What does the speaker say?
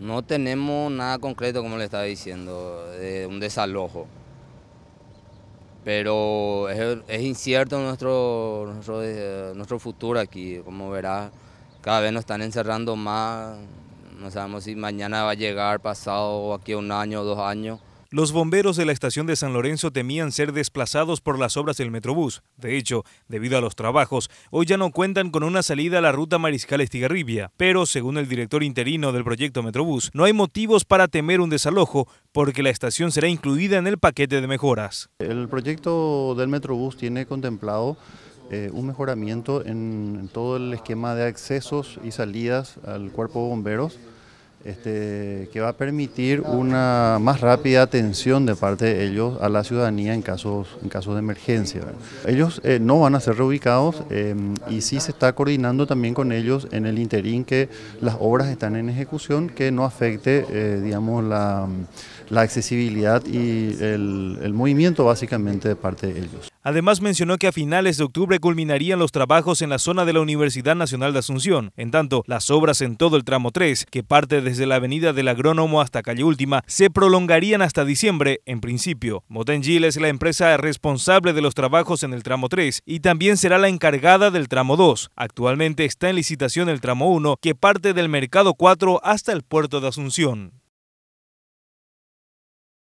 No tenemos nada concreto, como le estaba diciendo, de un desalojo. Pero es, incierto nuestro, eh, nuestro, futuro aquí. Como verás, cada vez nos están encerrando más. No sabemos si mañana va a llegar, pasado, aquí un año, dos años. Los bomberos de la estación de San Lorenzo temían ser desplazados por las obras del Metrobús. De hecho, debido a los trabajos, hoy ya no cuentan con una salida a la ruta Mariscal Estigarribia. Pero, según el director interino del proyecto Metrobús, no hay motivos para temer un desalojo porque la estación será incluida en el paquete de mejoras. El proyecto del Metrobús tiene contemplado eh, un mejoramiento en todo el esquema de accesos y salidas al cuerpo de bomberos. Este, que va a permitir una más rápida atención de parte de ellos a la ciudadanía en casos, en casos de emergencia. Ellos eh, no van a ser reubicados eh, y sí se está coordinando también con ellos en el interín que las obras están en ejecución, que no afecte eh, digamos, la, accesibilidad y el, el movimiento básicamente de parte de ellos. Además mencionó que a finales de octubre culminarían los trabajos en la zona de la Universidad Nacional de Asunción, en tanto las obras en todo el tramo 3, que parte desde desde la avenida del Agrónomo hasta Calle Última se prolongarían hasta diciembre en principio. Motengil es la empresa responsable de los trabajos en el tramo 3 y también será la encargada del tramo 2. Actualmente está en licitación el tramo 1 que parte del Mercado 4 hasta el puerto de Asunción.